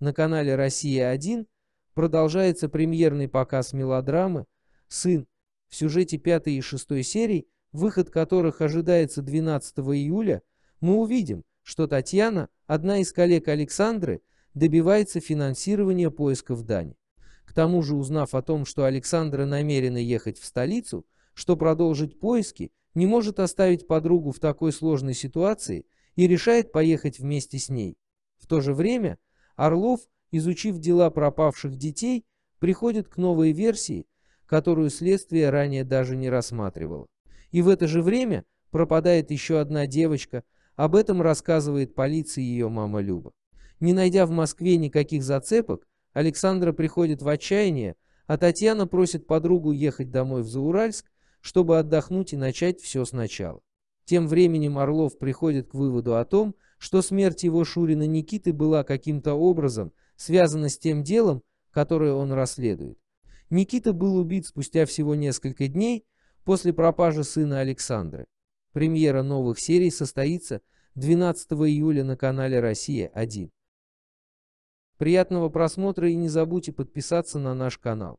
На канале «Россия-1» продолжается премьерный показ мелодрамы «Сын» в сюжете пятой и шестой серий, выход которых ожидается 12 июля, мы увидим, что Татьяна, одна из коллег Александры, добивается финансирования поисков Дани. К тому же, узнав о том, что Александра намерена ехать в столицу, что продолжить поиски, не может оставить подругу в такой сложной ситуации и решает поехать вместе с ней. В то же время – Орлов, изучив дела пропавших детей, приходит к новой версии, которую следствие ранее даже не рассматривало. И в это же время пропадает еще одна девочка, об этом рассказывает полиции ее мама Люба. Не найдя в Москве никаких зацепок, Александра приходит в отчаяние, а Татьяна просит подругу ехать домой в Зауральск, чтобы отдохнуть и начать все сначала. Тем временем Орлов приходит к выводу о том, что смерть его Шурина Никиты была каким-то образом связана с тем делом, которое он расследует. Никита был убит спустя всего несколько дней после пропажи сына Александры. Премьера новых серий состоится 12 июля на канале «Россия-1». Приятного просмотра и не забудьте подписаться на наш канал.